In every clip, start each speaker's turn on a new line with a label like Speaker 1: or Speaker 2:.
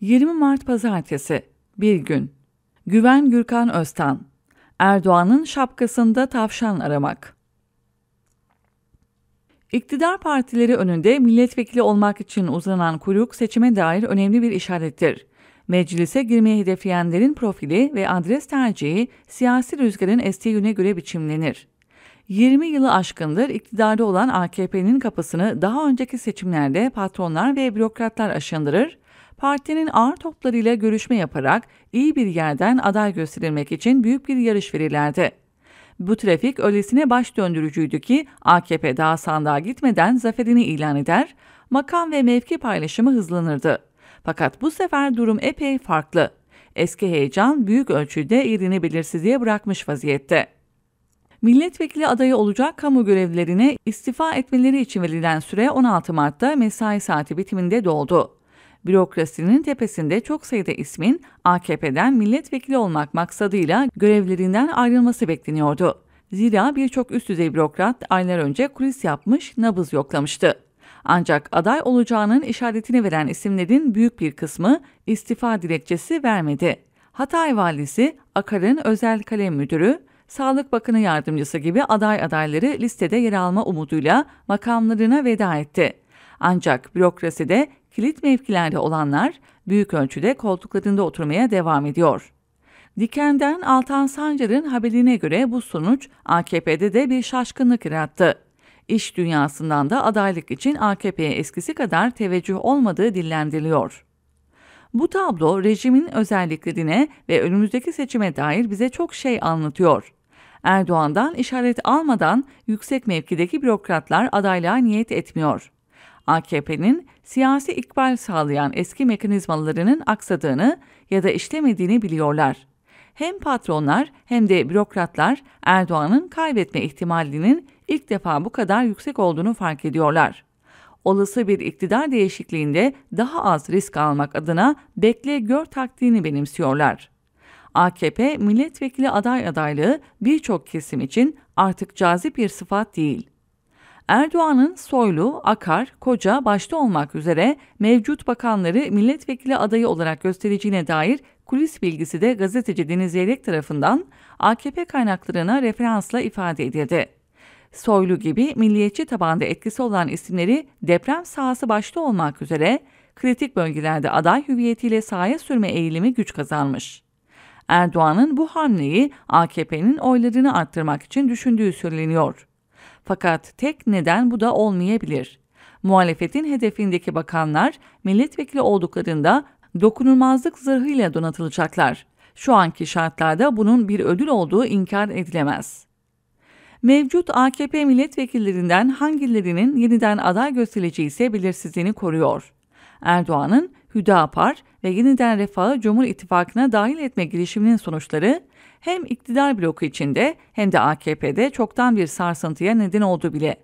Speaker 1: 20 Mart Pazartesi Bir gün Güven Gürkan Öztan Erdoğan'ın şapkasında tavşan aramak İktidar partileri önünde milletvekili olmak için uzanan kuyruk seçime dair önemli bir işarettir. Meclise girmeyi hedefleyenlerin profili ve adres tercihi siyasi rüzgarın estiği yöne göre biçimlenir. 20 yılı aşkındır iktidarda olan AKP'nin kapısını daha önceki seçimlerde patronlar ve bürokratlar aşındırır, partinin ağır toplarıyla görüşme yaparak iyi bir yerden aday gösterilmek için büyük bir yarış verirlerdi. Bu trafik öylesine baş döndürücüydü ki AKP daha sandığa gitmeden zaferini ilan eder, makam ve mevki paylaşımı hızlanırdı. Fakat bu sefer durum epey farklı. Eski heyecan büyük ölçüde yerini belirsizliğe bırakmış vaziyette. Milletvekili adayı olacak kamu görevlilerine istifa etmeleri için verilen süre 16 Mart'ta mesai saati bitiminde doldu. Bürokrasinin tepesinde çok sayıda ismin AKP'den milletvekili olmak maksadıyla görevlerinden ayrılması bekleniyordu. Zira birçok üst düzey bürokrat aylar önce kulis yapmış, nabız yoklamıştı. Ancak aday olacağının işaretini veren isimlerin büyük bir kısmı istifa dilekçesi vermedi. Hatay valisi, Akar'ın özel kalem müdürü, Sağlık Bakanı yardımcısı gibi aday adayları listede yer alma umuduyla makamlarına veda etti. Ancak bürokraside Kilit mevkilerde olanlar büyük ölçüde koltuklarında oturmaya devam ediyor. Diken'den Altan Sancar'ın haberine göre bu sonuç AKP'de de bir şaşkınlık yarattı. İş dünyasından da adaylık için AKP'ye eskisi kadar teveccüh olmadığı dillendiriliyor. Bu tablo rejimin özelliklerine ve önümüzdeki seçime dair bize çok şey anlatıyor. Erdoğan'dan işaret almadan yüksek mevkideki bürokratlar adaylığa niyet etmiyor. AKP'nin siyasi ikbal sağlayan eski mekanizmalarının aksadığını ya da işlemediğini biliyorlar. Hem patronlar hem de bürokratlar Erdoğan'ın kaybetme ihtimalinin ilk defa bu kadar yüksek olduğunu fark ediyorlar. Olası bir iktidar değişikliğinde daha az risk almak adına bekle gör taktiğini benimsiyorlar. AKP milletvekili aday adaylığı birçok kesim için artık cazip bir sıfat değil. Erdoğan'ın Soylu, Akar, Koca başta olmak üzere mevcut bakanları milletvekili adayı olarak göstereceğine dair kulis bilgisi de gazeteci Deniz Yeylek tarafından AKP kaynaklarına referansla ifade edildi. Soylu gibi milliyetçi tabanda etkisi olan isimleri deprem sahası başta olmak üzere kritik bölgelerde aday hüviyetiyle sahaya sürme eğilimi güç kazanmış. Erdoğan'ın bu hamleyi AKP'nin oylarını arttırmak için düşündüğü söyleniyor. Fakat tek neden bu da olmayabilir. Muhalefetin hedefindeki bakanlar milletvekili olduklarında dokunulmazlık zırhıyla donatılacaklar. Şu anki şartlarda bunun bir ödül olduğu inkar edilemez. Mevcut AKP milletvekillerinden hangilerinin yeniden aday gösterileceği ise belirsizliğini koruyor. Erdoğan'ın Hüdapar ve yeniden Refah'ı Cumhur İttifakı'na dahil etme girişiminin sonuçları hem iktidar bloku içinde hem de AKP'de çoktan bir sarsıntıya neden oldu bile.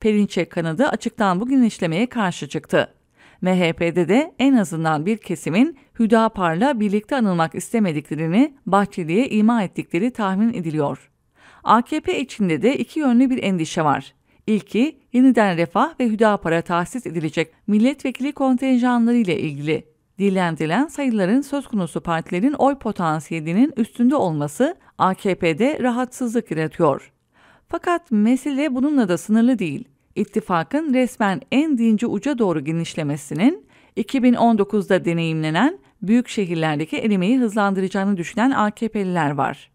Speaker 1: Perinçek kanadı açıktan bugün işlemeye karşı çıktı. MHP'de de en azından bir kesimin Hüdapar'la birlikte anılmak istemediklerini Bahçeli'ye ima ettikleri tahmin ediliyor. AKP içinde de iki yönlü bir endişe var. İlki yeniden refah ve Hüdapar'a tahsis edilecek milletvekili kontenjanları ile ilgili dilendirilen sayıların söz konusu partilerin oy potansiyelinin üstünde olması AKP'de rahatsızlık yaratıyor. Fakat mesele bununla da sınırlı değil. İttifakın resmen en dinci uca doğru genişlemesinin 2019'da deneyimlenen büyük şehirlerdeki erimeyi hızlandıracağını düşünen AKP'liler var.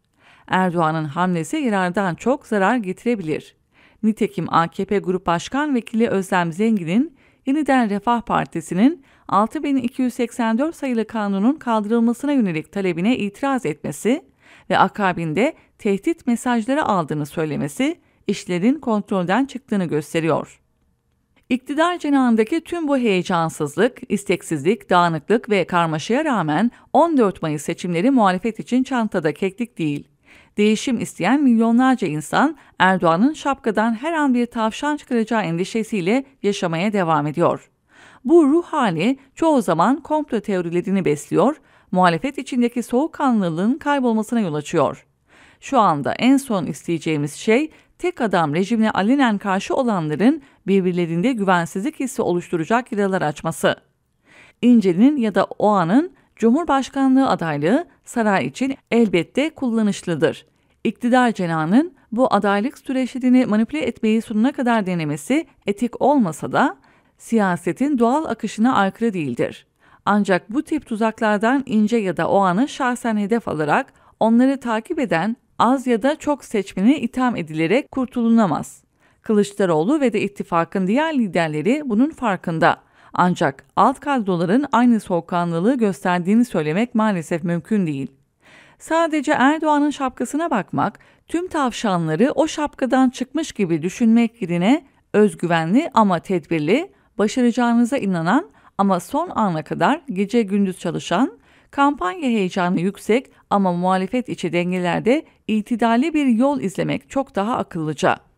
Speaker 1: Erdoğan'ın hamlesi yarardan çok zarar getirebilir. Nitekim AKP Grup Başkan Vekili Özlem Zengin'in yeniden Refah Partisi'nin 6284 sayılı kanunun kaldırılmasına yönelik talebine itiraz etmesi ve akabinde tehdit mesajları aldığını söylemesi işlerin kontrolden çıktığını gösteriyor. İktidar cenahındaki tüm bu heyecansızlık, isteksizlik, dağınıklık ve karmaşaya rağmen 14 Mayıs seçimleri muhalefet için çantada keklik değil. Değişim isteyen milyonlarca insan Erdoğan'ın şapkadan her an bir tavşan çıkaracağı endişesiyle yaşamaya devam ediyor. Bu ruh hali çoğu zaman komplo teorilerini besliyor, muhalefet içindeki soğukkanlılığın kaybolmasına yol açıyor. Şu anda en son isteyeceğimiz şey tek adam rejimine alenen karşı olanların birbirlerinde güvensizlik hissi oluşturacak yaralar açması. İnce'nin ya da Oğan'ın Cumhurbaşkanlığı adaylığı saray için elbette kullanışlıdır. İktidar cenahının bu adaylık süreçlerini manipüle etmeyi sonuna kadar denemesi etik olmasa da siyasetin doğal akışına aykırı değildir. Ancak bu tip tuzaklardan ince ya da o anı şahsen hedef alarak onları takip eden az ya da çok seçmeni itham edilerek kurtulunamaz. Kılıçdaroğlu ve de ittifakın diğer liderleri bunun farkında. Ancak alt kadroların aynı soğukkanlılığı gösterdiğini söylemek maalesef mümkün değil. Sadece Erdoğan'ın şapkasına bakmak, tüm tavşanları o şapkadan çıkmış gibi düşünmek yerine özgüvenli ama tedbirli, başaracağınıza inanan ama son ana kadar gece gündüz çalışan, kampanya heyecanı yüksek ama muhalefet içi dengelerde itidali bir yol izlemek çok daha akıllıca.